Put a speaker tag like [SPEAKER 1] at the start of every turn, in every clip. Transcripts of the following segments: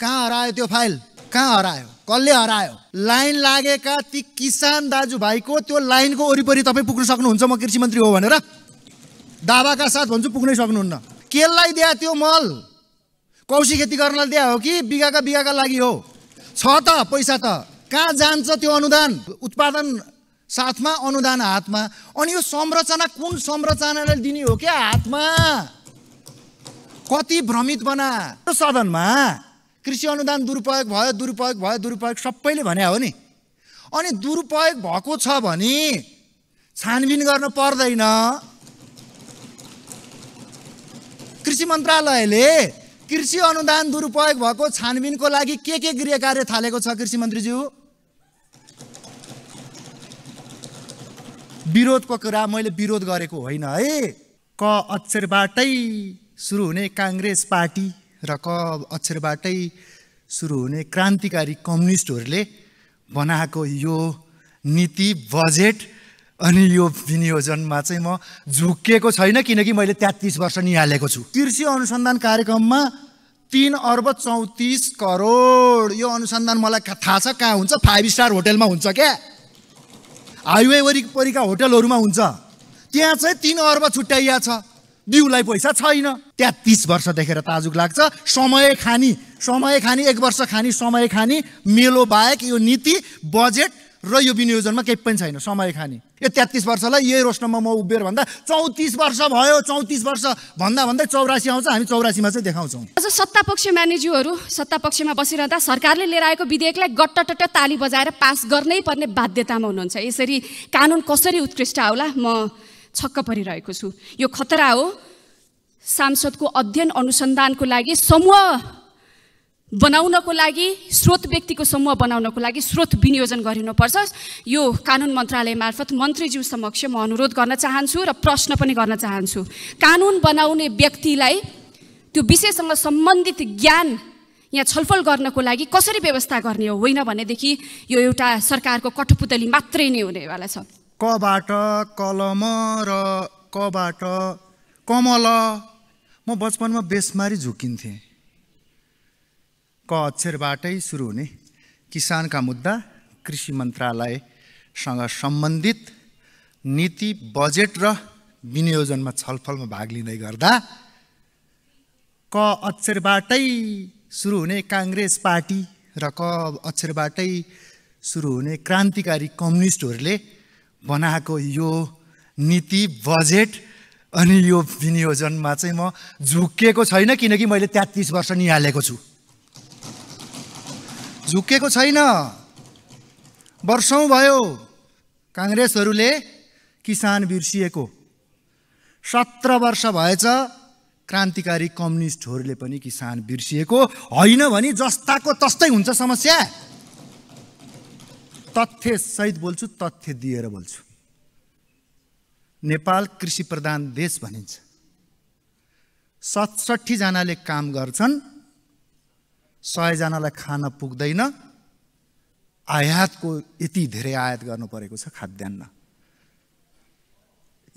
[SPEAKER 1] कहाँ हरायो त्यो फाइल कहाँ हरायो कसले हरायो लाइन लागेका ती किसान दाजुभाइको त्यो लाइनको वरिपरि तपाईँ पुग्न सक्नुहुन्छ म कृषि मन्त्री हो भनेर दावाका साथ भन्छु पुग्नै सक्नुहुन्न केलाई दिया त्यो मल कौशी खेती गर्नलाई दिया हो कि बिगाका बिगाका लागि हो छ त पैसा त कहाँ जान्छ त्यो अनुदान उत्पादन साथमा अनुदान हातमा अनि यो संरचना कुन संरचनाले दिने हो क्या हातमा कति भ्रमित बना सदनमा कृषि अनुदान दुरुपयोग भयो दुरुपयोग भयो दुरुपयोग सबैले भने हो नि अनि दुरुपयोग भएको छ भने छानबिन गर्न पर्दैन कृषि मन्त्रालयले कृषि अनुदान दुरुपयोग भएको छानबिनको लागि के के गृह कार्य थालेको छ कृषि मन्त्रीज्यू विरोधको कुरा मैले विरोध गरेको होइन है क अक्षरबाटै सुरु हुने काङ्ग्रेस पार्टी र क अक्षरबाटै सुरु हुने क्रान्तिकारी कम्युनिस्टहरूले बनाएको यो नीति बजेट अनि यो विनियोजनमा चाहिँ म झुकिएको छैन किनकि मैले तेत्तिस वर्ष निहालेको छु कृषि अनुसन्धान कार्यक्रममा तिन अर्ब चौतिस करोड यो अनुसन्धान मलाई थाहा छ कहाँ हुन्छ फाइभ स्टार होटेलमा हुन्छ क्या हाइवे वरिपरिका होटलहरूमा हुन्छ त्यहाँ चाहिँ तिन अर्ब छुट्याइया छ बिउलाई पैसा छैन त्यहाँ तिस वर्ष देखेर ताजुक लाग्छ समय खानी समय खानी एक वर्ष खानी समय खानी मेलो बाहेक यो नीति बजेट र यो विनियोजनमा केही पनि छैन समय खाने यो तेत्तिस वर्षलाई यही रोस्नमा म उभिएर भन्दा चौतिस वर्ष भयो चौतिस वर्ष भन्दा भन्दै चौरासी आउँछ हामी चौरासीमा चाहिँ देखाउँछौँ आज सत्ता पक्ष म्यानेज्यूहरू सत्ता
[SPEAKER 2] पक्षमा बसिरहँदा सरकारले लिएर आएको विधेयकलाई गट्टटट्ट ताली बजाएर पास गर्नै पर्ने बाध्यतामा हुनुहुन्छ यसरी कानुन कसरी उत्कृष्ट आउला म छक्क परिरहेको छु यो खतरा हो सांसदको अध्ययन अनुसन्धानको लागि समूह बनाउनको लागि स्रोत व्यक्तिको समूह बनाउनको लागि स्रोत विनियोजन गरिनुपर्छ यो कानुन मन्त्रालय मार्फत मन्त्रीज्यू समक्ष म अनुरोध गर्न चाहन्छु र प्रश्न पनि गर्न चाहन्छु कानुन बनाउने व्यक्तिलाई त्यो विषयसँग सम्बन्धित ज्ञान यहाँ छलफल गर्नको लागि कसरी व्यवस्था गर्ने हो होइन भनेदेखि यो एउटा सरकारको कठपुतली मात्रै नै हुनेवाला छ
[SPEAKER 1] कबाट कलम र कबाट कमल म बचपनमा बेसमारी झुकिन्थेँ क अक्षरबाटै सुरु हुने किसानका मुद्दा कृषि मन्त्रालयसँग सम्बन्धित नीति बजेट र विनियोजनमा छलफलमा भाग लिँदै गर्दा क अक्षरबाटै सुरु हुने काङ्ग्रेस पार्टी र क अक्षरबाटै सुरु हुने क्रान्तिकारी कम्युनिस्टहरूले बनाएको यो नीति बजेट अनि यो विनियोजनमा चाहिँ म झुक्किएको छैन किनकि मैले तेत्तिस वर्ष निहालेको छु झुक्किएको छैन वर्षौँ भयो काङ्ग्रेसहरूले किसान बिर्सिएको सत्र वर्ष भएछ क्रान्तिकारी कम्युनिस्टहरूले पनि किसान बिर्सिएको होइन भने जस्ताको तस्तै हुन्छ समस्या तथ्य तथ्यसहित बोल्छु तथ्य दिएर बोल्छु नेपाल कृषि प्रधान देश भनिन्छ जनाले काम गर्छन् सयजनालाई खान पुग्दैन आयातको यति धेरै आयात गर्नु परेको छ खाद्यान्न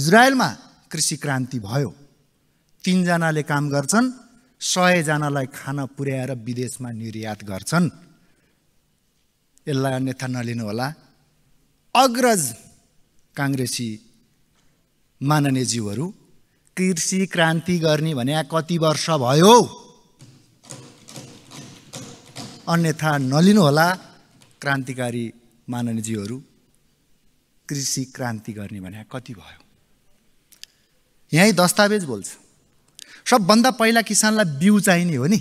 [SPEAKER 1] इजरायलमा कृषि क्रान्ति भयो तिनजनाले काम गर्छन् सयजनालाई खाना पुर्याएर विदेशमा निर्यात गर्छन् यसलाई अन्यथा होला अग्रज काङ्ग्रेसी माननीयज्यूहरू कृषि क्रान्ति गर्ने भने कति वर्ष भयो अन्यथा नलिनु होला क्रान्तिकारी माननीयज्यूहरू कृषि क्रान्ति गर्ने भने कति भयो यहीँ दस्तावेज बोल्छ सबभन्दा पहिला किसानलाई बिउ चाहिने हो नि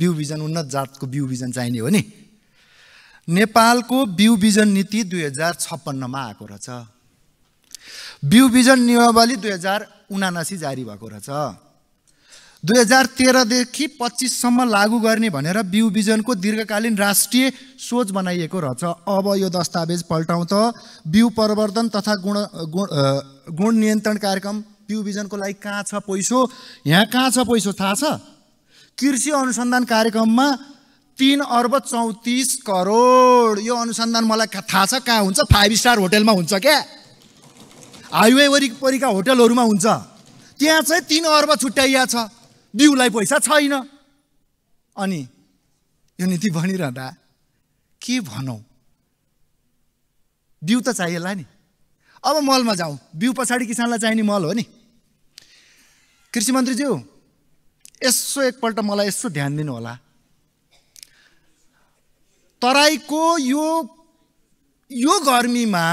[SPEAKER 1] बिउ बिजन उन्नत जातको बिउ बिजन चाहिने हो नि नेपालको बिउ बिजन नीति दुई हजार छप्पन्नमा आएको रहेछ बिउ बिजन नियमावली दुई हजार उनासी जारी भएको रहेछ दुई हजार तेह्रदेखि पच्चिससम्म लागू गर्ने भनेर बिउ बिजनको दीर्घकालीन राष्ट्रिय सोच बनाइएको रहेछ अब यो दस्तावेज पल्टाउँ त बिउ परिवर्तन तथा गुण गुण गुण नियन्त्रण कार्यक्रम बिउ बिजनको लागि कहाँ छ पैसो यहाँ कहाँ छ पैसो थाहा छ कृषि अनुसन्धान कार्यक्रममा तिन अर्ब चौतिस करोड यो अनुसन्धान मलाई थाहा छ कहाँ हुन्छ फाइभ स्टार होटेलमा हुन्छ क्या हाइवे वरिपरिका होटलहरूमा हुन्छ त्यहाँ चाहिँ तिन अर्ब छुट्याइया छ बिउलाई पैसा छैन अनि यो नीति भनिरहँदा के भनौँ बिउ त चाहिएला नि अब मलमा जाउँ बिउ पछाडि किसानलाई चाहिने मल हो नि कृषि मन्त्रीज्यू यसो एकपल्ट मलाई यसो ध्यान दिनु होला तराईको यो यो गर्मीमा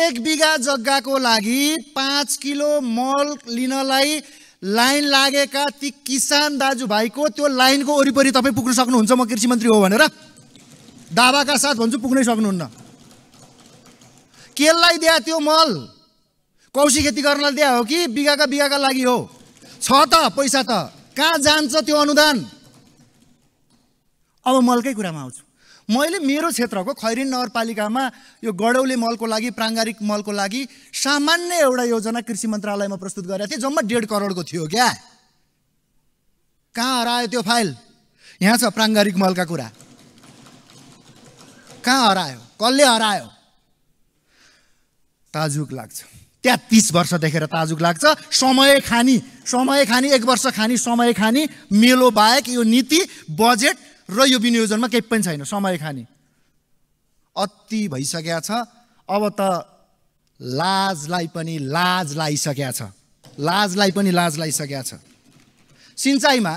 [SPEAKER 1] एक बिघा जग्गाको लागि पाँच किलो मल लिनलाई लाइन लागेका ती किसान दाजुभाइको त्यो लाइनको वरिपरि तपाईँ पुग्न सक्नुहुन्छ म कृषि मन्त्री हो भनेर दावाका साथ भन्छु पुग्नै सक्नुहुन्न केलाई दिया त्यो मल कौशी खेती गर्नलाई दिया हो कि बिगाका बिगाका लागि हो छ त पैसा त कहाँ जान्छ त्यो अनुदान अब मलकै कुरामा आउँछु मैले मेरो क्षेत्रको खैरिन नगरपालिकामा यो गडौले मलको लागि प्राङ्गारिक मलको लागि सामान्य एउटा योजना कृषि मन्त्रालयमा प्रस्तुत गरेको थिएँ जम्मा डेढ करोडको थियो क्या कहाँ हरायो त्यो फाइल यहाँ छ प्राङ्गारिक मलका कुरा कहाँ हरायो कसले हरायो ताजुक लाग्छ त्यहाँ तिस वर्ष देखेर ताजुक लाग्छ समय खानी समय खानी एक वर्ष खानी समय खानी मेलो बाहेक यो नीति बजेट र यो विनियोजनमा केही पनि छैन समय खाने अति भइसकेका छ अब त लाजलाई पनि लाज लाइसकेका छ लाजलाई पनि लाज लाइसकेका छ सिँचाइमा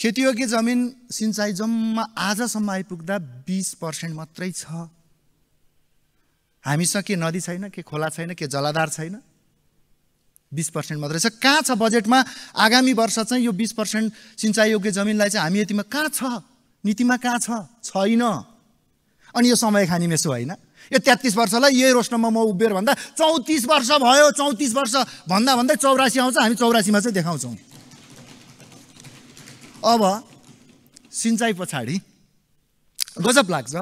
[SPEAKER 1] खेतीयोग्य जमिन सिँचाइ जम्मा आजसम्म आइपुग्दा बिस पर्सेन्ट मात्रै छ हामीसँग के नदी छैन के खोला छैन के जलाधार छैन बिस पर्सेन्ट मात्रै छ कहाँ छ बजेटमा आगामी वर्ष चाहिँ यो बिस पर्सेन्ट सिँचाइयोग्य जमिनलाई चाहिँ हामी यतिमा कहाँ छ नीतिमा कहाँ छैन अनि यो समय खाने मेसो होइन यो तेत्तिस वर्षलाई यही रोस्नमा म उभिएर भन्दा चौतिस वर्ष भयो चौतिस वर्ष भन्दा भन्दै चौरासी आउँछ हामी चौरासीमा चाहिँ देखाउँछौँ अब सिँचाइ पछाडि गजब लाग्छ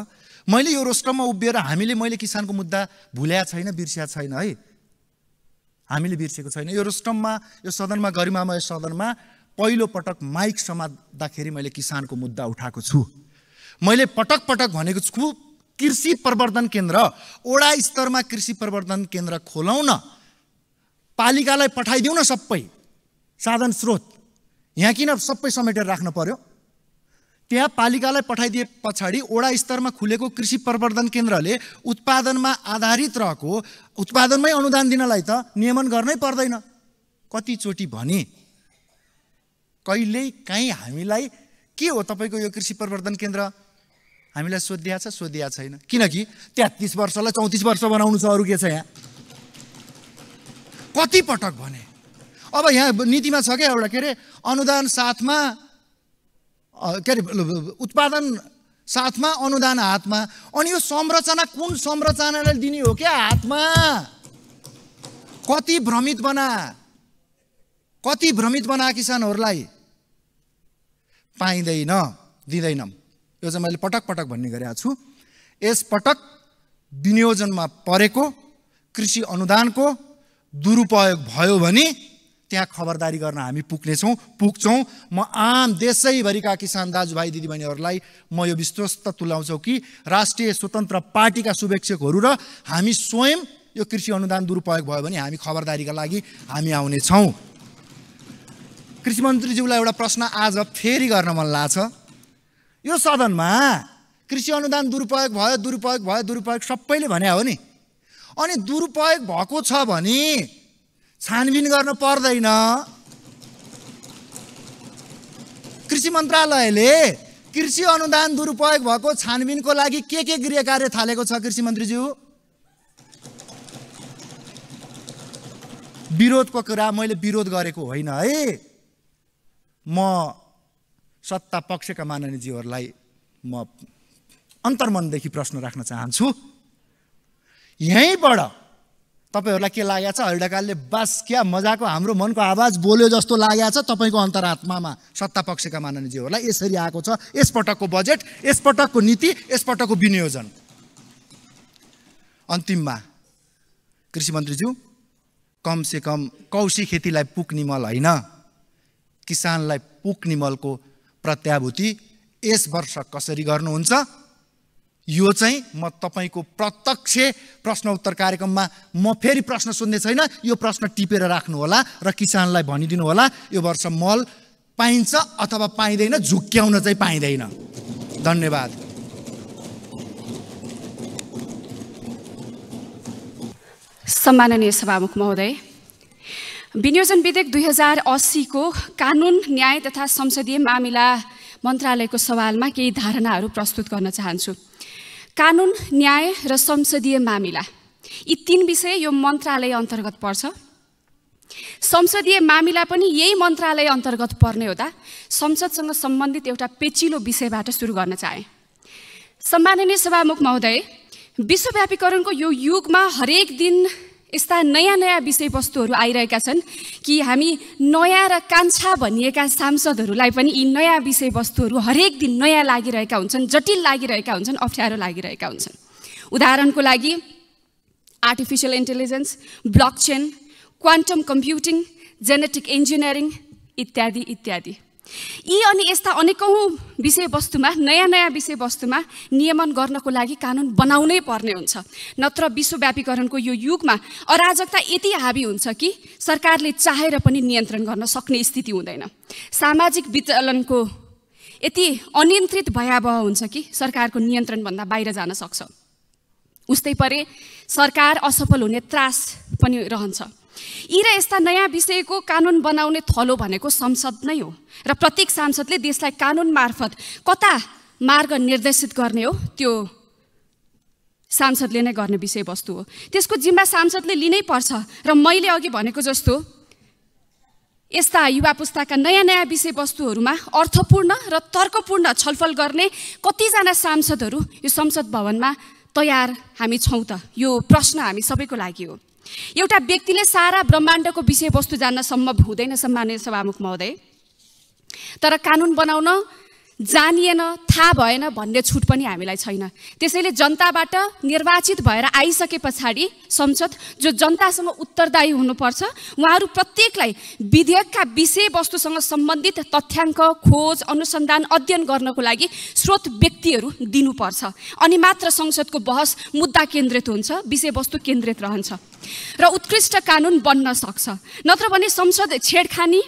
[SPEAKER 1] मैले यो रोस्टममा उभिएर हामीले मैले किसानको मुद्दा भुल्या छैन बिर्सिया छैन है हामीले बिर्सेको छैन यो रोस्टममा यो सदनमा गरिमामा यो सदनमा पहिलो पटक माइक समात्दाखेरि मैले किसानको मुद्दा उठाएको छु मैले पटक पटक भनेको छु कृषि प्रवर्धन केन्द्र ओडा स्तरमा कृषि प्रवर्धन केन्द्र खोलाउन पालिकालाई पठाइदिउन न सबै साधन स्रोत यहाँ किन सबै समेटेर राख्नु पर्यो त्यहाँ पालिकालाई पठाइदिए पछाडि ओडा स्तरमा खुलेको कृषि प्रवर्धन केन्द्रले उत्पादनमा आधारित रहेको उत्पादनमै अनुदान दिनलाई त नियमन गर्नै पर्दैन कतिचोटि भने कहिल्यै काहीँ हामीलाई के हो तपाईँको यो कृषि प्रवर्धन केन्द्र हामीलाई सोधिया छ सोधिया छैन किनकि तेत्तिस वर्षलाई चौतिस वर्ष बनाउनु छ अरू के छ यहाँ कतिपटक भने अब यहाँ नीतिमा छ क्या एउटा के अरे अनुदान साथमा के अरे उत्पादन साथमा अनुदान हातमा अनि यो संरचना कुन संरचनाले दिने हो क्या हातमा कति भ्रमित बना कति भ्रमित बना किसानहरूलाई पाइँदैन दिँदैन यो चाहिँ मैले पटक पटक भन्ने गरेको छु यस पटक विनियोजनमा परेको कृषि अनुदानको दुरुपयोग भयो भने त्यहाँ खबरदारी गर्न हामी पुग्नेछौँ पुग्छौँ म आम देशैभरिका किसान दाजुभाइ दिदीबहिनीहरूलाई म यो विश्वस्त तुल्याउँछौँ कि राष्ट्रिय स्वतन्त्र पार्टीका शुभेक्षकहरू र हामी स्वयं यो कृषि अनुदान दुरुपयोग भयो भने हामी खबरदारीका लागि हामी आउनेछौँ कृषि मन्त्रीज्यूलाई एउटा प्रश्न आज फेरि गर्न मन लाग्छ यो सदनमा कृषि अनुदान दुरुपयोग भयो दुरुपयोग भयो दुरुपयोग सबैले भने हो नि अनि दुरुपयोग भएको छ भने छानबिन गर्न पर्दैन कृषि मन्त्रालयले कृषि अनुदान दुरुपयोग भएको छानबिनको लागि के के गृह कार्य थालेको छ कृषि मन्त्रीज्यू विरोधको कुरा मैले विरोध गरेको होइन है म सत्ता पक्षका माननीयजीहरूलाई म मा अन्तर्मनदेखि प्रश्न राख्न चाहन्छु यहीँबाट तपाईँहरूलाई के लागेको छ हरिडकालले बास क्या मजाको हाम्रो मनको आवाज बोल्यो जस्तो लागेको छ तपाईँको अन्तरात्मामा सत्ता पक्षका माननीयजीहरूलाई यसरी आएको छ यसपटकको बजेट यसपटकको नीति यसपटकको विनियोजन अन्तिममा कृषि मन्त्रीज्यू कमसे कम कौशी खेतीलाई पुग्ने मल होइन किसानलाई पुग्ने मलको प्रत्याभूति यस वर्ष कसरी गर्नुहुन्छ यो चाहिँ म तपाईँको प्रत्यक्ष प्रश्न उत्तर कार्यक्रममा म फेरि प्रश्न सुन्ने छैन यो प्रश्न टिपेर राख्नुहोला र किसानलाई भनिदिनु होला यो वर्ष मल पाइन्छ अथवा पाइँदैन झुक्क्याउन चाहिँ पाइँदैन धन्यवाद
[SPEAKER 2] सम्माननीय सभामुख महोदय विनियोजन विधेयक दुई हजार अस्सीको कानुन न्याय तथा संसदीय मामिला मन्त्रालयको सवालमा केही धारणाहरू प्रस्तुत गर्न चाहन्छु कानुन न्याय र संसदीय मामिला यी तिन विषय यो मन्त्रालय अन्तर्गत पर्छ संसदीय मामिला पनि यही मन्त्रालय अन्तर्गत पर्ने हुँदा संसदसँग सम्बन्धित एउटा पेचिलो विषयबाट सुरु गर्न चाहे सम्माननीय सभामुख महोदय विश्वव्यापीकरणको यो युगमा हरेक दिन यस्ता नयाँ नयाँ विषयवस्तुहरू आइरहेका छन् कि हामी नयाँ र कान्छा भनिएका सांसदहरूलाई पनि यी नयाँ विषयवस्तुहरू हरेक दिन नयाँ लागिरहेका हुन्छन् जटिल लागिरहेका हुन्छन् अप्ठ्यारो लागिरहेका हुन्छन् उदाहरणको लागि artificial intelligence blockchain quantum computing genetic engineering इत्यादि इत्यादि यी अनि यस्ता अनेकौँ विषयवस्तुमा नयाँ नयाँ विषयवस्तुमा नियमन गर्नको लागि कानुन बनाउनै पर्ने हुन्छ नत्र विश्वव्यापीकरणको यो युगमा अराजकता यति हाबी हुन्छ कि सरकारले चाहेर पनि नियन्त्रण गर्न सक्ने स्थिति हुँदैन सामाजिक विचलनको यति अनियन्त्रित भयावह हुन्छ कि सरकारको नियन्त्रणभन्दा बाहिर जान सक्छ उस्तै परे सरकार असफल हुने त्रास पनि रहन्छ यी र यस्ता नयाँ विषयको कानुन बनाउने थलो भनेको संसद नै हो र प्रत्येक सांसदले देशलाई कानुन मार्फत कता मार्ग निर्देशित गर्ने हो त्यो सांसदले नै गर्ने विषयवस्तु हो त्यसको जिम्मा सांसदले लिनै पर्छ र मैले अघि भनेको जस्तो यस्ता युवा पुस्ताका नयाँ नयाँ विषयवस्तुहरूमा अर्थपूर्ण र तर्कपूर्ण छलफल गर्ने कतिजना सांसदहरू यो संसद भवनमा तयार हामी छौँ त यो प्रश्न हामी सबैको लागि हो एउटा व्यक्तिले सारा ब्रह्माण्डको विषयवस्तु जान्न सम्भव हुँदैन सम्मान्य सभामुख महोदय तर कानुन बनाउन जानिएन थाहा भएन भन्ने छुट पनि हामीलाई छैन त्यसैले जनताबाट निर्वाचित भएर आइसके पछाडि संसद जो जनतासँग उत्तरदायी हुनुपर्छ उहाँहरू प्रत्येकलाई विधेयकका विषयवस्तुसँग सम्बन्धित तथ्याङ्क खोज अनुसन्धान अध्ययन गर्नको लागि स्रोत व्यक्तिहरू दिनुपर्छ अनि मात्र संसदको बहस मुद्दा केन्द्रित हुन्छ विषयवस्तु केन्द्रित रहन्छ र उत्कृष्ट कानुन बन्न सक्छ नत्र भने संसद छेडखानी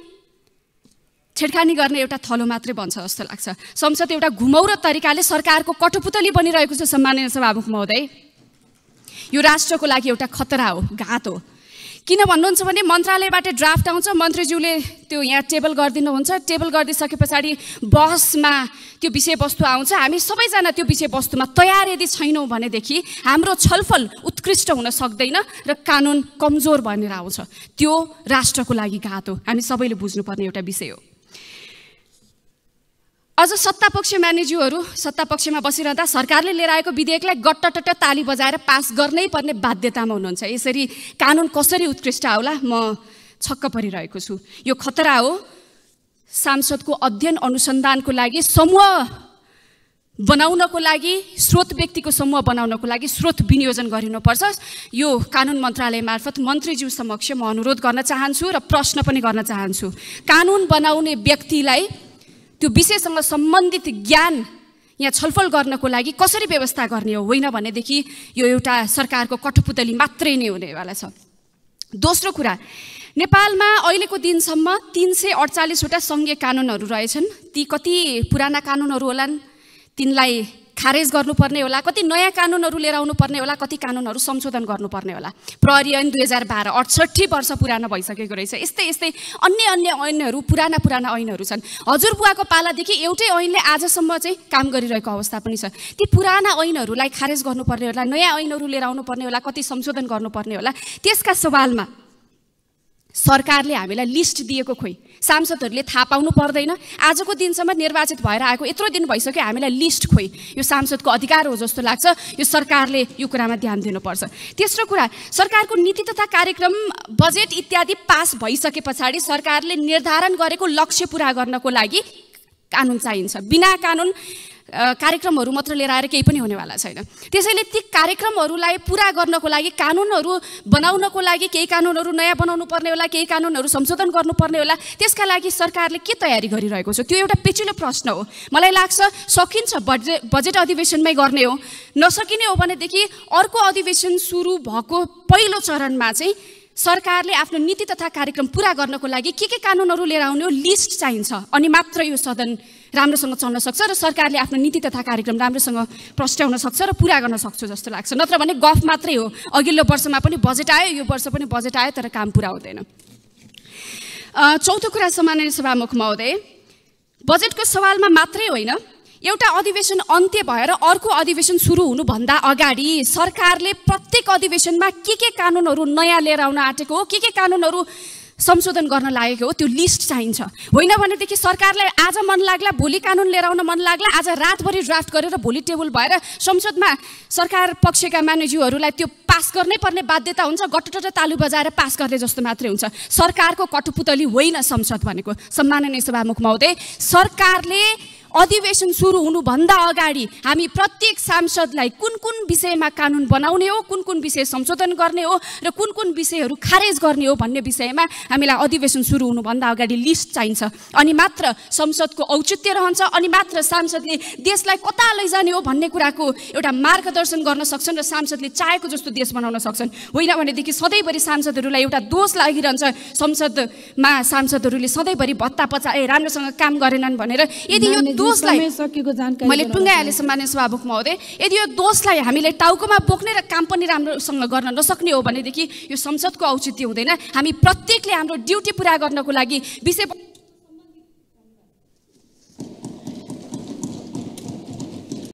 [SPEAKER 2] छेडखानी गर्ने एउटा थलो मात्रै बन्छ जस्तो लाग्छ संसद एउटा घुमौरो तरिकाले सरकारको कठपुतली बनिरहेको छ सम्माननीय सभामुख महोदय यो राष्ट्रको लागि एउटा खतरा हो घात हो किन भन्नुहुन्छ भने मन्त्रालयबाट ड्राफ्ट आउँछ मन्त्रीज्यूले त्यो यहाँ टेबल गरिदिनुहुन्छ टेबल गरिदिइसके पछाडि बहसमा त्यो विषयवस्तु आउँछ हामी सबैजना त्यो विषयवस्तुमा तयार यदि छैनौँ भनेदेखि हाम्रो छलफल उत्कृष्ट हुन सक्दैन र कानुन कमजोर भनेर आउँछ त्यो राष्ट्रको लागि घात हो हामी सबैले बुझ्नुपर्ने एउटा विषय हो अझ सत्तापक्ष म्यानेज्यूहरू सत्तापक्षमा बसिरहँदा सरकारले लिएर आएको विधेयकलाई गट्टटट्ट ताली बजाएर पास गर्नै पर्ने बाध्यतामा हुनुहुन्छ यसरी कानुन कसरी उत्कृष्ट आउला म छक्क परिरहेको छु यो खतरा हो सांसदको अध्ययन अनुसन्धानको लागि समूह बनाउनको लागि स्रोत व्यक्तिको समूह बनाउनको लागि स्रोत विनियोजन गरिनुपर्छ यो कानुन मन्त्रालय मार्फत मन्त्रीज्यू समक्ष म अनुरोध गर्न चाहन्छु र प्रश्न पनि गर्न चाहन्छु कानुन बनाउने व्यक्तिलाई त्यो विषयसँग सम्बन्धित ज्ञान यहाँ छलफल गर्नको लागि कसरी व्यवस्था गर्ने हो होइन भनेदेखि यो एउटा सरकारको कठपुतली मात्रै नै हुनेवाला छ दोस्रो कुरा नेपालमा अहिलेको दिनसम्म तिन सय अडचालिसवटा सङ्घीय कानुनहरू रहेछन् ती कति पुराना कानुनहरू होलान् तिनलाई खारेज गर्नुपर्ने होला कति नयाँ कानुनहरू लिएर आउनुपर्ने होला कति कानुनहरू संशोधन गर्नुपर्ने होला प्रहरी ऐन दुई हजार बाह्र अडसट्ठी वर्ष पुरानो भइसकेको रहेछ यस्तै यस्तै अन्य अन्य ऐनहरू पुराना पुराना ऐनहरू छन् हजुरबुवाको पालादेखि एउटै ऐनले आजसम्म चाहिँ काम गरिरहेको अवस्था पनि छ ती पुराना ऐनहरूलाई खारेज गर्नुपर्ने होला नयाँ ऐनहरू लिएर आउनुपर्ने होला कति संशोधन गर्नुपर्ने होला त्यसका सवालमा सरकारले हामीलाई लिस्ट दिएको खोइ सांसदहरूले थाहा पाउनु पर्दैन आजको दिनसम्म निर्वाचित भएर आएको यत्रो दिन भइसक्यो हामीलाई लिस्ट खोइ यो सांसदको अधिकार हो जस्तो लाग्छ यो सरकारले यो कुरामा ध्यान दिनुपर्छ तेस्रो कुरा सरकारको नीति तथा कार्यक्रम बजेट इत्यादि पास भइसके पछाडि सरकारले निर्धारण गरेको लक्ष्य पुरा गर्नको लागि कानुन चाहिन्छ बिना कानुन कार्यक्रमहरू मात्र लिएर आएर केही पनि हुनेवाला छैन त्यसैले ती कार्यक्रमहरूलाई पुरा गर्नको लागि कानुनहरू बनाउनको लागि केही कानुनहरू नयाँ बनाउनु पर्ने होला केही कानुनहरू संशोधन गर्नुपर्ने होला त्यसका लागि सरकारले के तयारी गरिरहेको छ त्यो एउटा पेचिलो प्रश्न हो मलाई लाग्छ सकिन्छ बजेट बजेट अधिवेशनमै गर्ने हो नसकिने हो भनेदेखि अर्को अधिवेशन सुरु भएको पहिलो चरणमा चाहिँ सरकारले आफ्नो नीति तथा कार्यक्रम पुरा गर्नको लागि के के कानुनहरू लिएर आउने हो लिस्ट चाहिन्छ अनि मात्र यो सदन राम्रोसँग चल्न सक्छ र सरकारले आफ्नो नीति तथा कार्यक्रम राम्रोसँग प्रस्ट्याउन सक्छ र पुरा गर्न सक्छ जस्तो लाग्छ नत्र भने गफ मात्रै हो अघिल्लो वर्षमा पनि बजेट आयो यो वर्ष पनि बजेट आयो तर काम पुरा हुँदैन चौथो कुरा सामान्य सभामुख महोदय बजेटको सवालमा मात्रै होइन एउटा अधिवेशन अन्त्य भएर अर्को अधिवेशन सुरु हुनुभन्दा अगाडि सरकारले प्रत्येक अधिवेशनमा के के कानुनहरू नयाँ लिएर आउन आँटेको हो के के कानुनहरू संशोधन गर्न लागेको हो त्यो लिस्ट चाहिन्छ होइन भनेदेखि सरकारलाई आज मन लाग्ला भोलि कानुन लिएर आउन मन लाग्ला आज रातभरि ड्राफ्ट गरेर भोलि टेबल भएर संसदमा सरकार पक्षका मान्यज्यूहरूलाई त्यो पास गर्नै पर्ने बाध्यता हुन्छ गटटट तालु बजाएर पास गर्ने जस्तो मात्रै हुन्छ सरकारको कटुपुतली होइन संसद भनेको सम्माननीय सभामुख महोदय सरकारले अधिवेशन सुरु हुनुभन्दा अगाडि हामी प्रत्येक सांसदलाई कुन कुन विषयमा कानुन बनाउने हो कुन कुन विषय संशोधन गर्ने हो र कुन कुन विषयहरू खारेज गर्ने हो भन्ने विषयमा हामीलाई अधिवेशन सुरु हुनुभन्दा अगाडि लिस्ट चाहिन्छ अनि मात्र संसदको औचित्य रहन्छ अनि मात्र सांसदले देशलाई कता लैजाने हो भन्ने कुराको एउटा मार्गदर्शन गर्न सक्छन् र सांसदले चाहेको जस्तो देश बनाउन सक्छन् होइन भनेदेखि सधैँभरि सांसदहरूलाई एउटा दोष लागिरहन्छ संसदमा सांसदहरूले सधैँभरि भत्ता पचाए राम्रोसँग काम गरेनन् भनेर यदि यो दोषलाई मैले टुङ्गाइहालेँ मान्य सभामुख महोदय यदि यो दोषलाई हामीले टाउकोमा बोक्ने र काम पनि राम्रोसँग गर्न नसक्ने हो भनेदेखि यो संसदको औचित्य हुँदैन हामी प्रत्येकले हाम्रो ड्युटी पुरा गर्नको लागि विषय